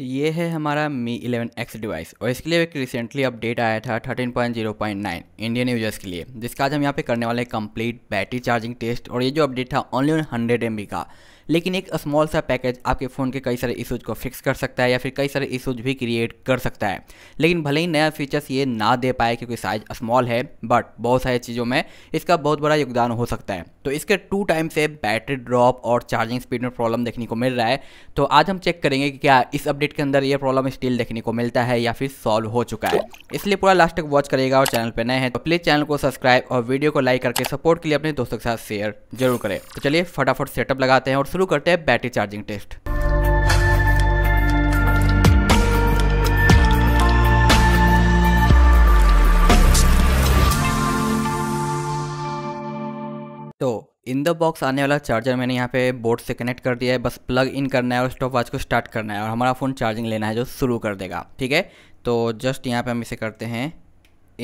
ये है हमारा मी 11X डिवाइस और इसके लिए एक रिसेंटली अपडेट आया था 13.0.9 इंडियन यूजर्स के लिए जिसका आज हम यहाँ पे करने वाले कंप्लीट बैटरी चार्जिंग टेस्ट और ये जो अपडेट था ओनली ऑन हंड्रेड एम का लेकिन एक स्मॉल सा पैकेज आपके फ़ोन के कई सारे इशूज़ को फिक्स कर सकता है या फिर कई सारे इशूज़ भी क्रिएट कर सकता है लेकिन भले ही नया फीचर्स ये ना दे पाए क्योंकि साइज स्मॉल है बट बहुत सारी चीज़ों में इसका बहुत बड़ा योगदान हो सकता है तो इसके टू टाइम से बैटरी ड्रॉप और चार्जिंग स्पीड में प्रॉब्लम देखने को मिल रहा है तो आज हम चेक करेंगे कि क्या इस अपडेट के अंदर ये प्रॉब्लम स्टिल देखने को मिलता है या फिर सॉल्व हो चुका है इसलिए पूरा लास्ट तक वॉच करेगा और चैनल पर नए हैं तो प्लीज़ चैनल को सब्सक्राइब और वीडियो को लाइक करके सपोर्ट के लिए अपने दोस्तों के साथ शेयर जरूर करें तो चलिए फटाफट सेटअप लगाते हैं और शुरू करते हैं बैटरी चार्जिंग टेस्ट तो इन द बॉक्स आने वाला चार्जर मैंने यहाँ पे बोर्ड से कनेक्ट कर दिया है बस प्लग इन करना है और स्टॉप वॉच को स्टार्ट करना है और हमारा फ़ोन चार्जिंग लेना है जो शुरू कर देगा ठीक है तो जस्ट यहाँ पे हम इसे करते हैं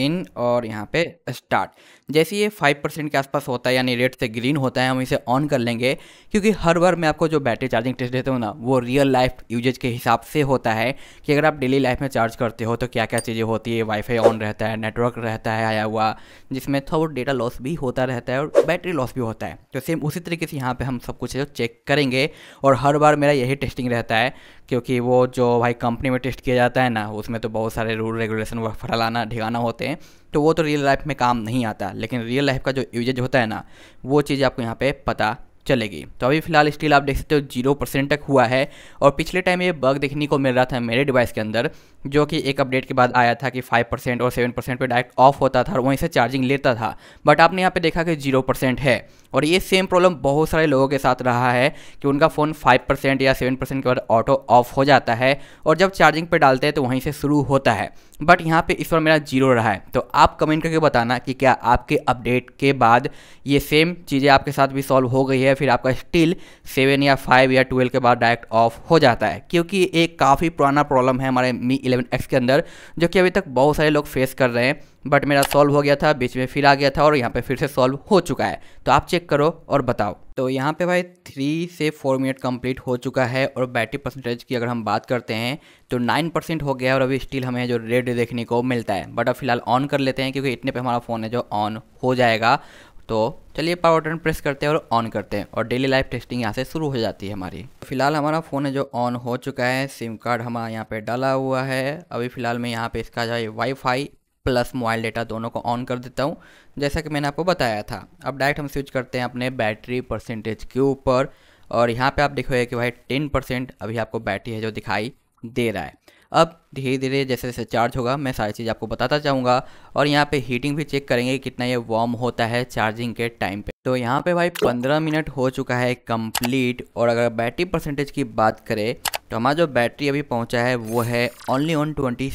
इन और यहाँ पे स्टार्ट जैसे ये फाइव परसेंट के आसपास होता है यानी रेड से ग्रीन होता है हम इसे ऑन कर लेंगे क्योंकि हर बार मैं आपको जो बैटरी चार्जिंग टेस्ट देता हूँ ना वो रियल लाइफ यूजेज के हिसाब से होता है कि अगर आप डेली लाइफ में चार्ज करते हो तो क्या क्या चीज़ें होती है वाईफाई ऑन रहता है नेटवर्क रहता है आया हुआ जिसमें थोड़ा डेटा लॉस भी होता रहता है और बैटरी लॉस भी होता है तो सेम उसी तरीके से यहाँ पर हम सब कुछ चेक करेंगे और हर बार मेरा यही टेस्टिंग रहता है क्योंकि वो जो भाई कंपनी में टेस्ट किया जाता है ना उसमें तो बहुत सारे रूल रेगुलेशन वह फैलाना ढिगाना होते हैं तो वो तो रियल लाइफ में काम नहीं आता लेकिन रियल लाइफ का जो यूजेज होता है ना वो चीज़ आपको यहाँ पर पता चलेगी तो अभी फिलहाल स्टिल आप देख सकते हो जीरो परसेंट तक हुआ है और पिछले टाइम ये बग देखने को मिल रहा था मेरे डिवाइस के अंदर जो कि एक अपडेट के बाद आया था कि फाइव परसेंट और सेवन परसेंट पर डायरेक्ट ऑफ होता था और वहीं से चार्जिंग लेता था बट आपने यहाँ पे देखा कि जीरो परसेंट है और ये सेम प्रॉब्लम बहुत सारे लोगों के साथ रहा है कि उनका फ़ोन फाइव परसेंट या सेवन परसेंट के बाद ऑटो ऑफ हो जाता है और जब चार्जिंग पर डालते हैं तो वहीं से शुरू होता है बट यहाँ पे इस बार मेरा जीरो रहा है तो आप कमेंट करके बताना कि क्या आपके अपडेट के बाद ये सेम चीज़ें आपके साथ भी सॉल्व हो गई है फिर आपका स्टील सेवन या फाइव या ट्वेल्व के बाद डायरेक्ट ऑफ हो जाता है क्योंकि एक काफ़ी पुराना प्रॉब्लम है हमारे मी इलेवन एक्स के अंदर जो कि अभी तक बहुत सारे लोग फेस कर रहे हैं बट मेरा सॉल्व हो गया था बीच में फिर आ गया था और यहाँ पे फिर से सॉल्व हो चुका है तो आप चेक करो और बताओ तो यहाँ पे भाई थ्री से फोर मिनट कंप्लीट हो चुका है और बैटरी परसेंटेज की अगर हम बात करते हैं तो नाइन परसेंट हो गया और अभी स्टिल हमें जो रेड देखने को मिलता है बट अब फिलहाल ऑन कर लेते हैं क्योंकि इतने पे हमारा फ़ोन है जो ऑन हो जाएगा तो चलिए पावर बटन प्रेस करते हैं और ऑन करते हैं और डेली लाइफ टेस्टिंग यहाँ से शुरू हो जाती है हमारी फिलहाल हमारा फ़ोन है जो ऑन हो चुका है सिम कार्ड हमारा यहाँ पे डाला हुआ है अभी फ़िलहाल मैं यहाँ पे इसका जो है वाईफाई प्लस मोबाइल डेटा दोनों को ऑन कर देता हूँ जैसा कि मैंने आपको बताया था अब डायरेक्ट हम स्विच करते हैं अपने बैटरी परसेंटेज के ऊपर और यहाँ पे आप देखोगे कि भाई टेन परसेंट अभी आपको बैटरी है जो दिखाई दे रहा है अब धीरे धीरे जैसे जैसे चार्ज होगा मैं सारी चीज़ आपको बताता चाहूँगा और यहाँ पे हीटिंग भी चेक करेंगे कितना ये वार्म होता है चार्जिंग के टाइम पे तो यहाँ पे भाई 15 मिनट हो चुका है कंप्लीट और अगर बैटरी परसेंटेज की बात करें तो हमारा जो बैटरी अभी पहुँचा है वो है ओनली ऑन ट्वेंटी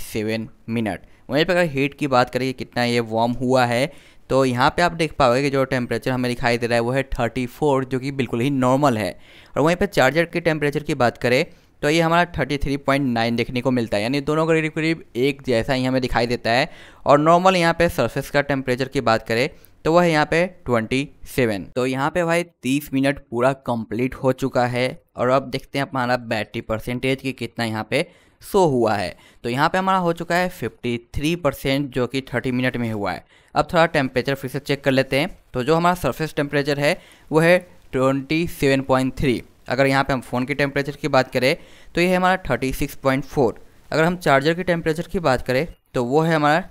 मिनट वहीं पर अगर हीट की बात करें कितना ये वार्म हुआ है तो यहाँ पे आप देख पाओगे कि जो टेम्परेचर हमें दिखाई दे रहा है वो है 34 जो कि बिल्कुल ही नॉर्मल है और वहीं पे चार्जर के टेम्परेचर की बात करें तो ये हमारा 33.9 देखने को मिलता है यानी दोनों करीब करीब एक जैसा ही हमें दिखाई देता है और नॉर्मल यहाँ पे सरफेस का टेम्परेचर की बात करें तो वह यहाँ पे 27 तो यहाँ पे भाई 30 मिनट पूरा कंप्लीट हो चुका है और अब देखते हैं हमारा बैटरी परसेंटेज की कितना यहाँ पे शो हुआ है तो यहाँ पे हमारा हो चुका है 53 परसेंट जो कि 30 मिनट में हुआ है अब थोड़ा टेम्परेचर फिर से चेक कर लेते हैं तो जो हमारा सरफेस टेम्परेचर है वो है 27.3 अगर यहाँ पे हम फ़ोन के टेम्परेचर की बात करें तो ये है हमारा 36.4 अगर हम चार्जर के टेम्परेचर की बात करें तो वो है हमारा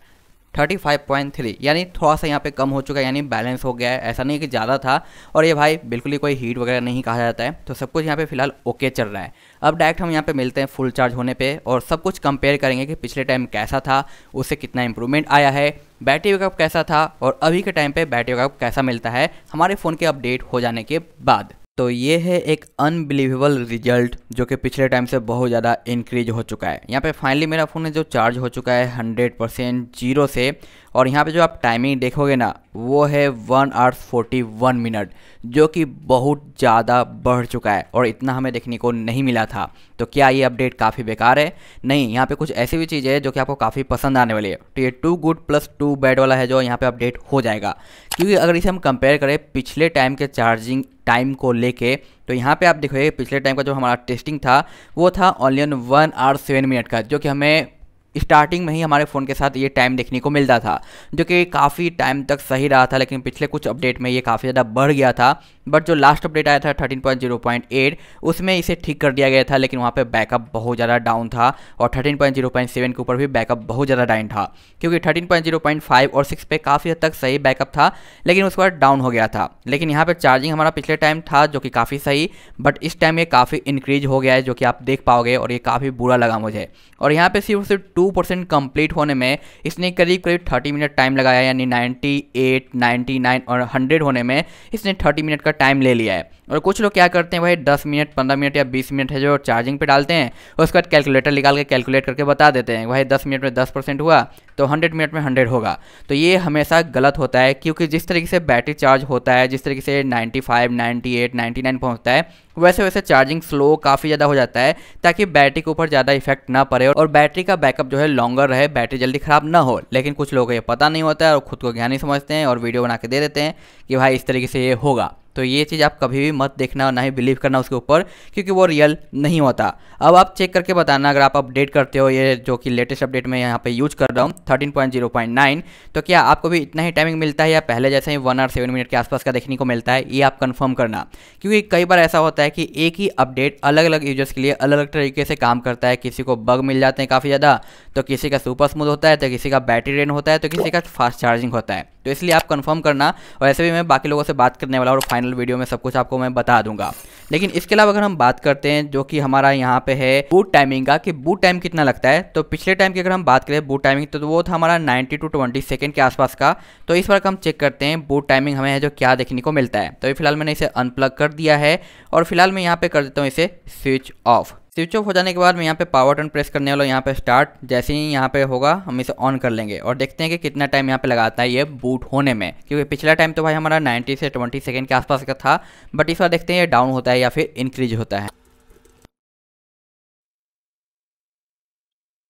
35.3 यानी थोड़ा सा यहाँ पे कम हो चुका है यानी बैलेंस हो गया है ऐसा नहीं कि ज़्यादा था और ये भाई बिल्कुल ही कोई हीट वगैरह नहीं कहा जाता है तो सब कुछ यहाँ पे फिलहाल ओके चल रहा है अब डायरेक्ट हम यहाँ पे मिलते हैं फुल चार्ज होने पे और सब कुछ कंपेयर करेंगे कि पिछले टाइम कैसा था उससे कितना इंप्रूवमेंट आया है बैटरी बैकअप कैसा था और अभी के टाइम पर बैटरी बैकअप कैसा मिलता है हमारे फ़ोन के अपडेट हो जाने के बाद तो ये है एक अनबिलीवेबल रिजल्ट जो कि पिछले टाइम से बहुत ज़्यादा इंक्रीज हो चुका है यहाँ पे फाइनली मेरा फ़ोन है जो चार्ज हो चुका है 100 परसेंट जीरो से और यहाँ पे जो आप टाइमिंग देखोगे ना वो है one hour forty one minute जो कि बहुत ज़्यादा बढ़ चुका है और इतना हमें देखने को नहीं मिला था तो क्या ये अपडेट काफ़ी बेकार है नहीं यहाँ पे कुछ ऐसी भी चीज़ें हैं जो कि आपको काफ़ी पसंद आने वाली है तो ये too good plus too bad वाला है जो यहाँ पे अपडेट हो जाएगा क्योंकि अगर इसे हम कंपेयर करें पिछले टाइम के चार्जिंग टाइम को लेके तो यहाँ पे आप देखोगे पिछले टाइम का जो हमारा टेस्टिंग था वो था only one hour seven minute का जो कि हमें स्टार्टिंग में ही हमारे फ़ोन के साथ ये टाइम देखने को मिलता था जो कि काफ़ी टाइम तक सही रहा था लेकिन पिछले कुछ अपडेट में ये काफ़ी ज़्यादा बढ़ गया था बट जो लास्ट अपडेट आया था 13.0.8 उसमें इसे ठीक कर दिया गया था लेकिन वहाँ पे बैकअप बहुत ज़्यादा डाउन था और 13.0.7 के ऊपर भी बैकअप बहुत ज़्यादा डाउन था क्योंकि 13.0.5 और 6 पे काफ़ी हद तक सही बैकअप था लेकिन उसके बाद डाउन हो गया था लेकिन यहाँ पर चार्जिंग हमारा पिछले टाइम था जो कि काफ़ी सही बट इस टाइम ये काफ़ी इंक्रीज हो गया है जो कि आप देख पाओगे और ये काफ़ी बुरा लगा मुझे और यहाँ पर सिर्फ सिर्फ टू परसेंट कम्प्लीट होने में इसने करीब करीब थर्टी मिनट टाइम लगाया यानी नाइन्टी एट नाइन्टी नाइन और हंड्रेड होने में इसने थर्टी मिनट का टाइम ले लिया है और कुछ लोग क्या करते हैं भाई दस मिनट पंद्रह मिनट या बीस मिनट है जो चार्जिंग पे डालते हैं उसके बाद कैलकुलेटर निकाल के कैलकुलेट करके बता देते हैं भाई दस मिनट में दस परसेंट हुआ तो हंड्रेड मिनट में हंड्रेड होगा तो ये हमेशा गलत होता है क्योंकि जिस तरीके से बैटरी चार्ज होता है जिस तरीके से ninety five ninety eight ninety nine पहुँचता है वैसे वैसे चार्जिंग स्लो काफ़ी ज़्यादा हो जाता है ताकि बैटरी के ऊपर ज़्यादा इफेक्ट ना पड़े और बैटरी का बैकअप जो है लॉन्गर रहे बैटरी जल्दी ख़राब ना हो लेकिन कुछ लोगों को ये पता नहीं होता है और खुद को ज्ञान ही समझते हैं और वीडियो बना के दे देते हैं कि भाई इस तरीके से ये होगा तो ये चीज़ आप कभी भी मत देखना ना ही बिलीव करना उसके ऊपर क्योंकि वो रियल नहीं होता अब आप चेक करके बताना अगर आप अपडेट करते हो ये जो कि लेटेस्ट अपडेट में यहाँ पे यूज कर रहा हूँ 13.0.9 तो क्या आपको भी इतना ही टाइमिंग मिलता है या पहले जैसे ही वन और सेवन मिनट के आसपास का देखने को मिलता है ये आप कन्फर्म करना क्योंकि कई बार ऐसा होता है कि एक ही अपडेट अलग अलग यूजर्स के लिए अलग अलग तरीके से काम करता है किसी को बग मिल जाते हैं काफ़ी ज़्यादा तो किसी का सुपर स्मूथ होता है तो किसी का बैटरी रेन होता है तो किसी का फास्ट चार्जिंग होता है तो इसलिए आप कंफर्म करना और ऐसे भी मैं बाकी लोगों से बात करने वाला और फाइनल वीडियो में सब कुछ आपको मैं बता दूंगा लेकिन इसके अलावा अगर हम बात करते हैं जो कि हमारा यहाँ पे है बूट टाइमिंग का कि बूट टाइम कितना लगता है तो पिछले टाइम की अगर हम बात करें बूट टाइमिंग तो वो था हमारा नाइन्टी टू ट्वेंटी सेकेंड के आसपास का तो इस बार हम चेक करते हैं बूट टाइमिंग हमें है जो क्या देखने को मिलता है तो फिलहाल मैंने इसे अनप्लग कर दिया है और फिलहाल मैं यहाँ पर कर देता हूँ इसे स्विच ऑफ स्विच ऑफ हो जाने के बाद मैं यहाँ पे पावर टन प्रेस करने वाला यहाँ पे स्टार्ट जैसे ही यहाँ पे होगा हम इसे ऑन कर लेंगे और देखते हैं कि कितना टाइम यहाँ पे लगाता है ये बूट होने में क्योंकि पिछला टाइम तो भाई हमारा 90 से 20 सेकंड के आसपास का था बट इस बार देखते हैं ये डाउन होता है या फिर इंक्रीज होता है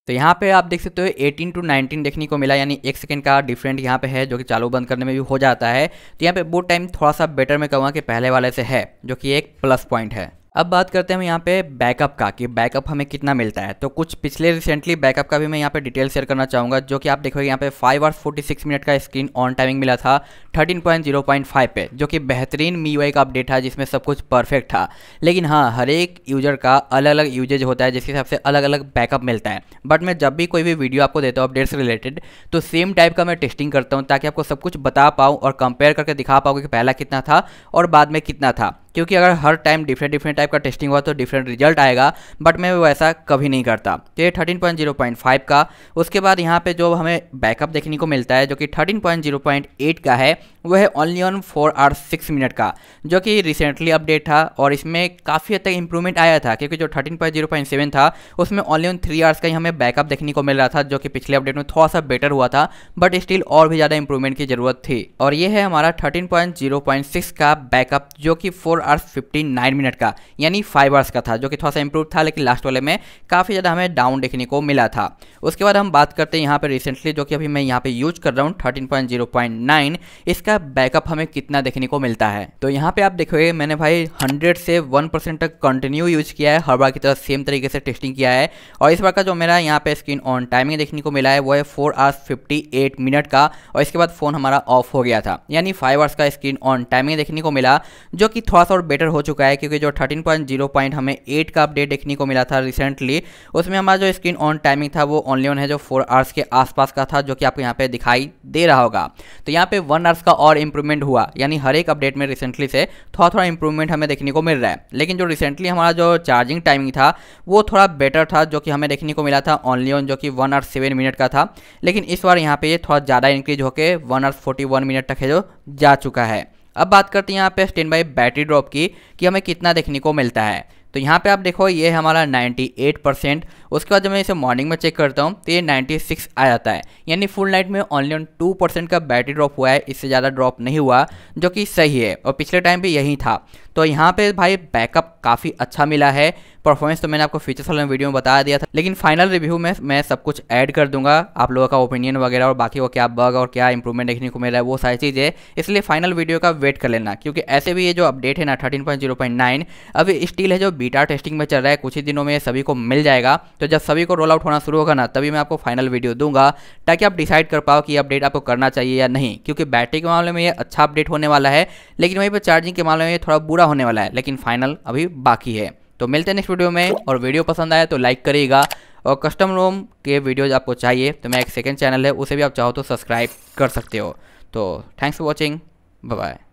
तो यहाँ पे आप देख सकते हो 18 टू 19 देखने को मिला यानी एक सेकंड का डिफरेंट यहाँ पे है जो कि चालू बंद करने में भी हो जाता है तो यहाँ पे बूट टाइम थोड़ा सा बेटर मैं कहूँगा कि पहले वाले से है जो कि एक प्लस पॉइंट है अब बात करते हैं यहाँ पे बैकअप का कि बैकअप हमें कितना मिलता है तो कुछ पिछले रिसेंटली बैकअप का भी मैं यहाँ पे डिटेल शेयर करना चाहूँगा जो कि आप देखोगे यहाँ पे five hours forty six minute का स्क्रीन ऑन टाइमिंग मिला था thirteen point zero point five पे जो कि बेहतरीन मी का अपडेट था जिसमें सब कुछ परफेक्ट था लेकिन हाँ हर एक यूजर का अलग अलग यूजेज होता है जिसके हिसाब से अलग अलग बैकअप मिलता है बट मैं जब भी कोई भी वीडियो आपको देता हूँ अपडेट्स रिलेटेड तो सेम टाइप का मैं टेस्टिंग करता हूँ ताकि आपको सब कुछ बता पाऊँ और कंपेयर करके दिखा पाऊँ कि पहला कितना था और बाद में कितना था क्योंकि अगर हर टाइम डिफरेंट डिफरेंट टाइप का टेस्टिंग हुआ तो डिफरेंट रिजल्ट आएगा बट मैं वैसा कभी नहीं करता तो ये thirteen point zero point five का उसके बाद यहाँ पे जो हमें बैकअप देखने को मिलता है जो कि thirteen point zero point eight का है वह है only on four hour six minute का जो कि रिसेंटली अपडेट था और इसमें काफ़ी हद तक इंप्रूवमेंट आया था क्योंकि जो thirteen point zero point seven था उसमें ओनली ऑन थ्री आवर्स का ही हमें बैकअप देखने को मिल रहा था जो कि पिछले अपडेट में थोड़ा सा बेटर हुआ था बट स्टिल और भी ज़्यादा इंप्रूवमेंट की ज़रूरत थी और ये है हमारा thirteen point zero point six का बैकअप जो कि four four hours fifty nine minute का यानी फाइव आवर्स का था जो कि थोड़ा सा इंप्रूव था लेकिन लास्ट वाले में काफ़ी ज़्यादा हमें डाउन देखने को मिला था उसके बाद हम बात करते हैं यहाँ पर रिसेंटली जो कि अभी मैं यहाँ पर यूज कर रहा हूँ थर्टीन इसका बैकअप हमें कितना देखने को मिलता है तो यहाँ पर आप देखोगे मैंने भाई हंड्रेड से वन तक कंटिन्यू यूज किया है हर बार की तरह सेम तरीके से टेस्टिंग किया है और इस बार का जो मेरा यहाँ पे स्क्रीन ऑन टाइमिंग देखने को मिला है वो है four hours fifty eight minute का और इसके बाद फ़ोन हमारा ऑफ हो गया था यानी फाइव आवर्स का स्क्रीन ऑन टाइमिंग देखने को मिला जो कि थोड़ा सा और बेटर हो चुका है क्योंकि जो थर्टीन पॉइंट जीरो पॉइंट हमें एट का अपडेट देखने को मिला था रिसेंटली उसमें हमारा जो स्क्रीन ऑन टाइमिंग था वो ऑनली ऑन है जो फोर आवर्स के आसपास का था जो कि आपको यहाँ पे दिखाई दे रहा होगा तो यहाँ पे वन आवर्स का और इम्प्रूवमेंट हुआ यानी हर एक अपडेट में रिसेंटली से थोड़ा थोड़ा इंप्रूवमेंट हमें देखने को मिल रहा है लेकिन जो रिसेंटली हमारा जो चार्जिंग टाइमिंग था वो थोड़ा बेटर था जो कि हमें देखने को मिला था ऑनली ऑन जो कि वन आवर सेवन मिनट का था लेकिन इस बार यहाँ पे ये थोड़ा ज़्यादा इंक्रीज होकर one hours forty one minute तक है जो जा चुका है अब बात करते हैं यहाँ पे स्टैंड बाई बैटरी ड्रॉप की कि हमें कितना देखने को मिलता है तो यहाँ पे आप देखो ये हमारा 98 परसेंट उसके बाद जब मैं इसे मॉर्निंग में चेक करता हूँ तो ये 96 आ जाता है यानी फुल नाइट में ऑनली ऑन टू परसेंट का बैटरी ड्रॉप हुआ है इससे ज़्यादा ड्रॉप नहीं हुआ जो कि सही है और पिछले टाइम भी यही था तो यहाँ पे भाई बैकअप काफ़ी अच्छा मिला है परफॉर्मेंस तो मैंने आपको फीचर्स वाले वीडियो में बता दिया था लेकिन फाइनल रिव्यू में मैं सब कुछ ऐड कर दूंगा आप लोगों का ओपिनियन वगैरह और बाकी वो क्या बग और क्या इंप्रूवमेंट देखने को मिला है वो सारी चीज़ें इसलिए फाइनल वीडियो का वेट कर लेना क्योंकि ऐसे भी ये जो अपडेट है ना thirteen point zero point nine अभी स्टील है जो बीटा टेस्टिंग में चल रहा है कुछ ही दिनों में सभी को मिल जाएगा तो जब सभी को रोल आउट होना शुरू होगा ना तभी मैं आपको फाइनल वीडियो दूंगा ताकि आप डिसाइड कर पाओ कि अपडेट आपको करना चाहिए या नहीं क्योंकि बैटरी के मामले में ये अच्छा अपडेट होने वाला है लेकिन वहीं पर चार्जिंग के मामले में थोड़ा बुरा पूरा होने वाला है लेकिन फाइनल अभी बाकी है तो मिलते हैं नेक्स्ट वीडियो में और वीडियो पसंद आया तो लाइक करिएगा और कस्टम रोम के वीडियोज आपको चाहिए तो मैं एक सेकेंड चैनल है उसे भी आप चाहो तो सब्सक्राइब कर सकते हो तो थैंक्स फॉर वॉचिंग बाय